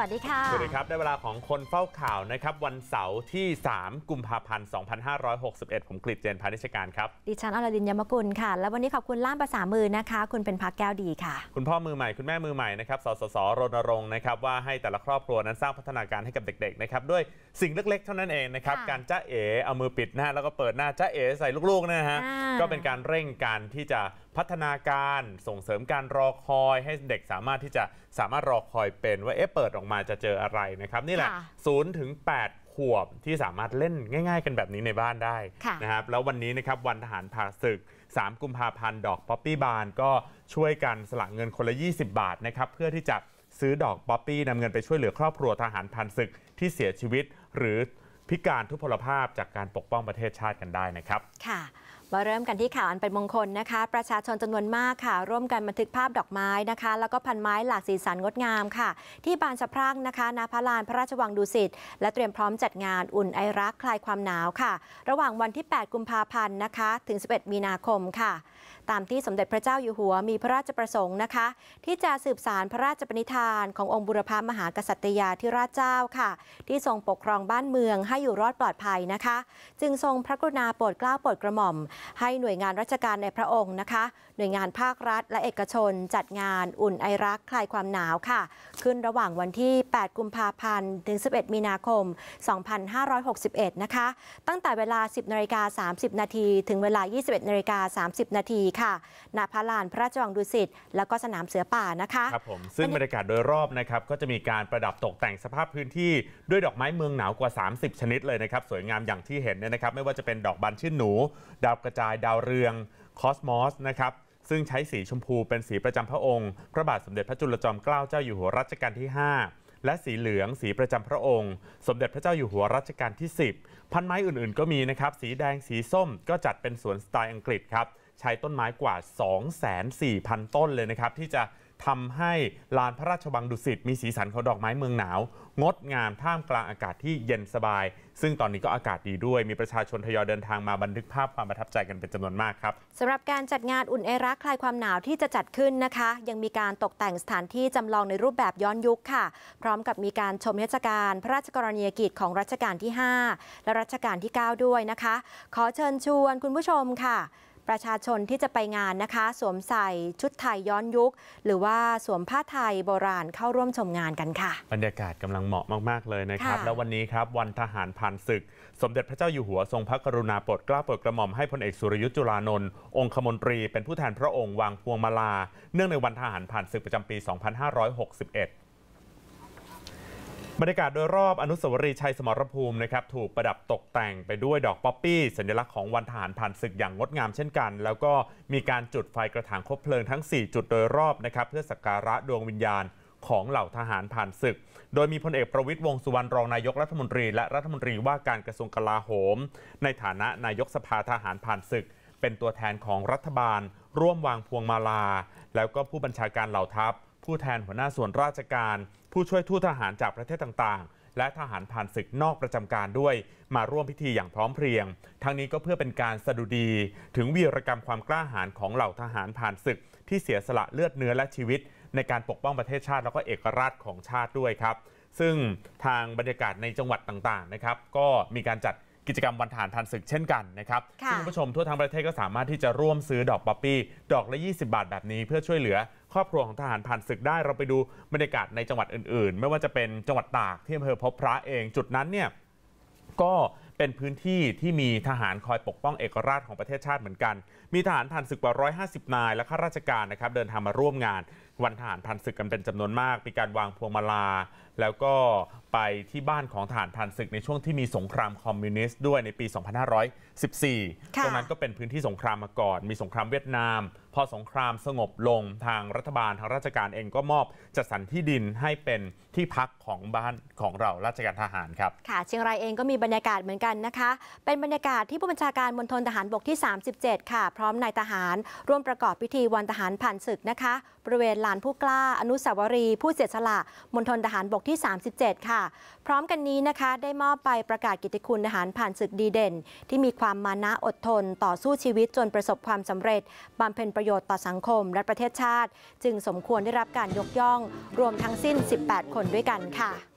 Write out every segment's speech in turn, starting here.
วัสดีค่ะ สวัสดีครับ ได้เวลาของคนเฝ้าข่าวนะครับ วันเสาร์ที่ 3 กุมภาพันธ์ 2561 ผมกฤษเจนพาณิชการครับ ดิฉันอลดินยมกุล ค่ะ และวันนี้ขอบคุณล่ามภาษามือนะคะ คุณเป็นพักแก้วดีค่ะ คุณพ่อมือใหม่ คุณแม่มือใหม่นะครับ สสส รณรงค์นะครับ ว่าให้แต่ละครอบครัวนั้นสร้างพัฒนาการให้กับเด็กๆ นะครับด้วยสิ่งเล็กๆ เท่านั้นเองนะครับ การจ้าเอ๋เอามือปิดหน้าแล้วก็เปิดหน้าจ้าเอ๋ใส่ลูกๆ นะฮะ ก็เป็นการเร่งการที่จะพัฒนาการส่งเสริมการรอคอยให้เด็กสามารถที่จะสามารถรอคอยเป็นว่าเอ๊ะเปิดออกมาจะเจออะไรนะครับนี่แหละศูนย์ถึงแปดขวบที่สามารถเล่นง่าย ๆ กันแบบนี้ในบ้านได้นะครับแล้ววันนี้นะครับวันทหารผ่าศึก 3 กุมภาพันธ์ ดอกป๊อปปี้บานก็ช่วยกันสละเงินคนละ 20 บาทนะครับ เพื่อที่จะซื้อดอกป๊อปปี้นำเงินไปช่วยเหลือครอบครัวทหารผ่านศึกที่เสียชีวิต หรือพิการทุพพลภาพจากการปกป้องประเทศชาติกันได้นะครับค่ะมาเริ่มกันที่ข่าวอันเป็นมงคลนะคะ ประชาชนจำนวนมากค่ะ ร่วมกันบันทึกภาพดอกไม้นะคะ แล้วก็พันไม้หลากสีสันงดงามค่ะ ที่บานสะพรั่งนะคะนาพลานพระราชวังดุสิตและเตรียมพร้อมจัดงานอุ่นไอรักคลายความหนาวค่ะ ระหว่างวันที่ 8 กุมภาพันธ์นะคะ ถึง 11 มีนาคมค่ะ ตามที่สมเด็จพระเจ้าอยู่หัว มีพระราชประสงค์นะคะ ที่จะสืบสารพระราชปณิธาน ขององค์บุรพามหากษัตริยาธิราชเจ้าค่ะ ที่ทรงปกครองบ้านเมืองให้อยู่รอดปลอดภัยนะคะ จึงทรงพระกรุณาโปรดเกล้าโปรดกระหม่อมให้หน่วยงานราชการในพระองค์นะคะ หน่วยงานภาครัฐ และเอกชนจัดงานอุ่นไอรักคลายความหนาวค่ะ ขึ้นระหว่างวันที่ 8 กุมภาพันธ์ ถึง 11 มีนาคม 2561 นะคะ ตั้งแต่เวลา 10 นาฬิกา30 นาที ถึงเวลา 21 นาฬิกา 30 นาทีค่ะ ณพระลานพระจวงดุสิต แล้วก็สนามเสือป่านะคะ ครับผมซึ่งบรรยากาศโดยรอบนะครับ ก็จะมีการประดับตกแต่งสภาพพื้นที่ ด้วยดอกไม้เมืองหนาวกว่า 30 ชนิดเลยนะครับ สวยงามอย่างที่เห็นเนี่ยนะครับ ไม่ว่าจะเป็นดอกบานชื่นหนู ดาวกระระจายดาวเรืองคอสมอสนะครับ ซึ่งใช้สีชมพูเป็นสีประจำพระองค์ พระบาทสมเด็จพระจุลจอมเกล้าเจ้าอยู่หัวรัชกาลที่ 5 และสีเหลืองสีประจำพระองค์ สมเด็จพระเจ้าอยู่หัวรัชกาลที่ 10 พันไม้อื่นๆ ก็มีนะครับสีแดงสีส้มก็จัดเป็นสวนสไตล์อังกฤษครับใช้ต้นไม้กว่า 24,000 ต้นเลยนะครับ ที่จะทำให้ลานพระราชวังดุสิตมีสีสันของดอกไม้เมืองหนาว งดงามท่ามกลางอากาศที่เย็นสบาย ซึ่งตอนนี้ก็อากาศดีด้วย มีประชาชนทยอยเดินทางมาบันทึกภาพความประทับใจกันเป็นจำนวนมากครับสำหรับการจัดงานอุ่นไอรักคลายความหนาวที่จะจัดขึ้นนะคะ ยังมีการตกแต่งสถานที่จำลองในรูปแบบย้อนยุคค่ะ พร้อมกับมีการชมเทศกาลพระราชกรณียกิจของรัชกาลที่ 5 และรัชกาลที่ 9 ด้วยนะคะ ขอเชิญชวนคุณผู้ชมค่ะประชาชนที่จะไปงานนะคะ สวมใส่ชุดไทยย้อนยุค หรือว่าสวมผ้าไทยโบราณเข้าร่วมชมงานกันค่ะ บรรยากาศกำลังเหมาะมาก ๆเลยนะครับ แล้ววันนี้ครับวันทหารผ่านศึก สมเด็จพระเจ้าอยู่หัว ทรงพระกรุณาโปรดเกล้าโปรดกระหม่อม ให้พลเอกสุรยุทธ์จุลานนท์องคมนตรี เป็นผู้แทนพระองค์วางพวงมาลาเนื่องในวันทหารผ่านศึกประจำปี 2561บรรยากาศโดยรอบอนุสาวรีย์ชัยสมรภูมินะครับถูกประดับตกแต่งไปด้วยดอกป๊อปปี้สัญลักษณ์ของวันทหารผ่านศึกอย่างงดงามเช่นกัน แล้วก็มีการจุดไฟกระถางคบเพลิงทั้ง 4 จุดโดยรอบนะครับเพื่อสักการะดวงวิญญาณของเหล่าทหารผ่านศึก โดยมีพลเอกประวิตยวงสุวรรณรองนายกรัฐมนตรีและรัฐมนตรีว่าการกระทรวงกลาโหม ในฐานะนายกสภาทหารผ่านศึก เป็นตัวแทนของรัฐบาล ร่วมวางพวงมาลา แล้วก็ผู้บัญชาการเหล่าทัพผู้แทนหัวหน้าส่วนราชการ ผู้ช่วยทูตทหารจากประเทศต่างๆ และทหารผ่านศึกนอกประจำการด้วย มาร่วมพิธีอย่างพร้อมเพรียง ทั้งนี้ก็เพื่อเป็นการสดุดีถึงวีรกรรมความกล้าหาญของเหล่าทหารผ่านศึกที่เสียสละเลือดเนื้อและชีวิต ในการปกป้องประเทศชาติแล้วก็เอกราชของชาติด้วยครับซึ่งทางบรรยากาศในจังหวัดต่างๆนะครับ ก็มีการจัดกิจกรรมวันฐานพันศึกเช่นกันนะครับ่คุณผู้ชมทั่วทั้งประเทศก็สามารถที่จะร่วมซื้อดอกป๊อปปี้ดอกละ 20 บาทแบบนี้เพื่อช่วยเหลือ ครอบครัวของทหารผ่านศึกได้เราไปดูบรรยากาศในจังหวัดอื่นๆ ไม่ว่าจะเป็นจังหวัดตากที่อำเภอพบพระเองจุดนั้นเนี่ยก็เป็นพื้นที่ที่มีทหารคอยปกป้องเอกราชของประเทศชาติเหมือนกัน มีทหารผ่านศึกกว่า150 นาย และข้าราชการนะครับเดินทางมาร่วมงานวันทหารพันศึกกันเป็นจำนวนมาก มีการวางพวงมาลา แล้วก็ไปที่บ้านของทหารพันศึกในช่วงที่มีสงครามคอมมิวนิสต์ด้วยในปี 2514ตรงนั้นก็เป็นพื้นที่สงครามมาก่อน มีสงครามเวียดนาม พอสงครามสงบลงทางรัฐบาลทางราชการเองก็มอบจัดสรรที่ดินให้เป็นที่พักของบ้านของเราราชการทหารครับค่ะ เชียงรายเองก็มีบรรยากาศเหมือนกันนะคะ เป็นบรรยากาศที่ผู้บัญชาการมณฑลทหารบกที่ 37 ค่ะพร้อมนายทหาร ร่วมประกอบพิธีวันทหารผ่านศึกนะคะบริเวณลานผู้กล้าอนุสาวรีย์ผู้เสียสละมณฑลทหารบกที่ 37 ค่ะ พร้อมกันนี้นะคะ ได้มอบไปประกาศกิตติคุณทหารผ่านศึกดีเด่น ที่มีความมานะอดทน ต่อสู้ชีวิตจนประสบความสำเร็จบำเพ็ญประโยชน์ต่อสังคม และประเทศชาติ จึงสมควรได้รับการยกย่อง รวมทั้งสิ้น 18 คนด้วยกันค่ะ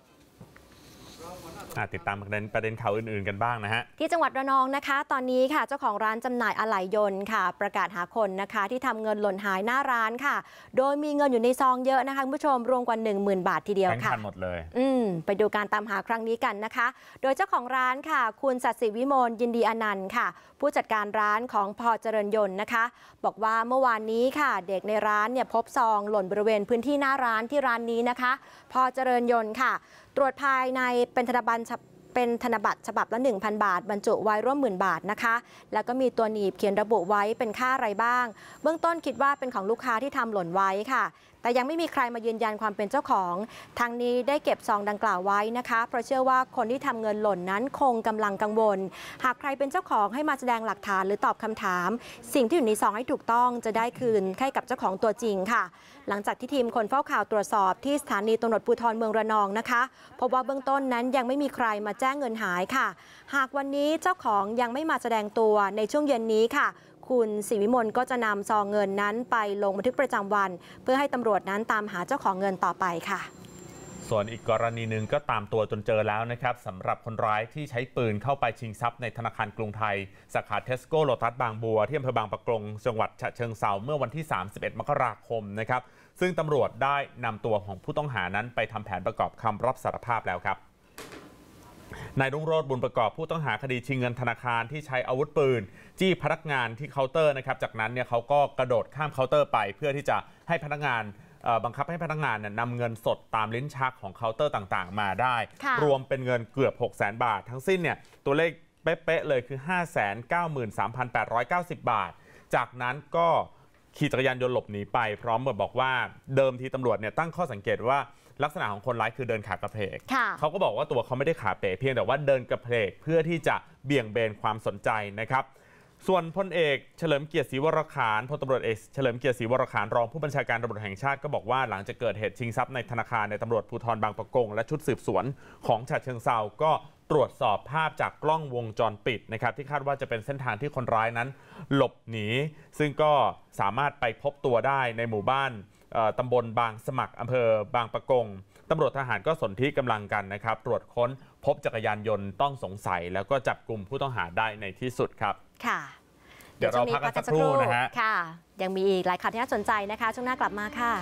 ติดตามประเด็นประเด็นข่าวอื่นๆกันบ้างนะฮะ ที่จังหวัดระนองนะคะ ตอนนี้ค่ะเจ้าของร้านจำหน่ายอะไหล่ยนต์ค่ะ ประกาศหาคนนะคะ ที่ทำเงินหล่นหายหน้าร้านค่ะ โดยมีเงินอยู่ในซองเยอะนะคะคุณผู้ชมรวมกว่า1 0,000 บาททีเดียวค่ะทั้งหมดเลยอืมไปดูการตามหาครั้งนี้กันนะคะ โดยเจ้าของร้านค่ะคุณสัตศิวิมลยินดีอนันต์ค่ะ ผู้จัดการร้านของพอเจริญยนต์นะคะ บอกว่าเมื่อวานนี้ค่ะ เด็กในร้านเนี่ยพบซองหล่นบริเวณพื้นที่หน้าร้านที่ร้านนี้นะคะพอเจริญยนต์ค่ะตรวจภายในเป็นธนบัตรเป็นธนบัตรฉบับละ 1,000 บาทบรรจุไว้ร่วมหมื่นบาทนะคะ แล้วก็มีตัวหนีบเขียนระบุไว้เป็นค่าอะไรบ้าง เบื้องต้นคิดว่าเป็นของลูกค้าที่ทำหล่นไว้ค่ะแต่ยังไม่มีใครมายืนยันความเป็นเจ้าของ ทางนี้ได้เก็บซอง ดังกล่าวไว้นะคะ เพราะเชื่อว่าคนที่ทำเงินหล่นนั้นคงกำลังกังวล หากใครเป็นเจ้าของให้มาแสดงหลักฐานหรือตอบคำถาม สิ่งที่อยู่ในซองให้ถูกต้องจะได้คืนให้กับเจ้าของตัวจริงค่ะ หลังจากที่ทีมคนเฝ้าข่าวตรวจสอบ ที่สถานีตำรวจปูทรเมืองระนองนะคะ พบว่าเบื้องต้นนั้นยังไม่มีใครมาแจ้งเงินหายค่ะ หากวันนี้เจ้าของยังไม่มาแสดงตัวในช่วงเย็นนี้ค่ะคุณศิวิมลก็จะนำซองเงินนั้นไปลงบันทึกประจำวัน เพื่อให้ตำรวจนั้นตามหาเจ้าของเงินต่อไปค่ะ ส่วนอีกกรณีหนึ่งก็ตามตัวจนเจอแล้วนะครับสำหรับคนร้ายที่ใช้ปืนเข้าไปชิงทรัพย์ในธนาคารกรุงไทยสาขาเทสโก้โลตัสบางบัวที่อำเภอบางปะกงจังหวัดฉะเชิงเซาเมื่อวันที่ 31 มกราคมนะครับซึ่งตำรวจได้นำตัวของผู้ต้องหานั้นไปทำแผนประกอบคำรับสารภาพแล้วครับนายรุ่งโรจน์บุญประกอบผู้ต้องหาคดีชิงเงินธนาคารที่ใช้อาวุธปืนจี้พนักงานที่เคาน์เตอร์นะครับ จากนั้นเนี่ยเขาก็กระโดดข้ามเคาน์เตอร์ไป เพื่อที่จะให้พนักงานบังคับให้พนักงานนำเงินสดตามลิ้นชักของเคาน์เตอร์ต่างๆ มาได้ รวมเป็นเงินเกือบ6 0 0 0 0บาท ทั้งสิ้นเนี่ยตัวเลขเป๊ะๆเลยคือ593,890 บาท จากนั้นก็ขี่จักรยานยนต์หลบหนีไป พร้อมกับบอกว่าเดิมทีตำรวจเนี่ยตั้งข้อสังเกตว่าลักษณะของคนร้ายคือเดินขากระเพก เขาก็บอกว่าตัวเขาไม่ได้ขาเป๋เพียงแต่ว่าเดินกระเพกเพื่อที่จะเบี่ยงเบนความสนใจนะครับ ส่วนพลเอกเฉลิมเกียรติศรีวรขานพลตารวจเอกเฉลิมเกียรติศรีวรขานรองผู้บัญชาการตำรวจแห่งชาติ ก็บอกว่าหลังจากเกิดเหตุชิงทรัพย์ในธนาคารในตำรวจภูธรบางประกงและชุดสืบสวนของฉะเชิงเซาก็ตรวจสอบภาพจากกล้องวงจรปิดนะครับที่คาดว่าจะเป็นเส้นทางที่คนร้ายนั้น หลบหนีซึ่งก็สามารถไปพบตัวได้ในหมู่บ้านตำบลบางสมัครอำเภอบางปะกง ตำรวจทหารก็สนธิกำลังกันนะครับ ตรวจค้นพบจักรยานยนต์ต้องสงสัยแล้วก็จับกลุ่มผู้ต้องหาได้ในที่สุดครับ ค่ะ เดี๋ยวเราพักกันสักครู่นะฮะค่ะ ยังมีอีกหลายข่าวที่น่าสนใจนะคะ ช่วงหน้ากลับมาค่ะ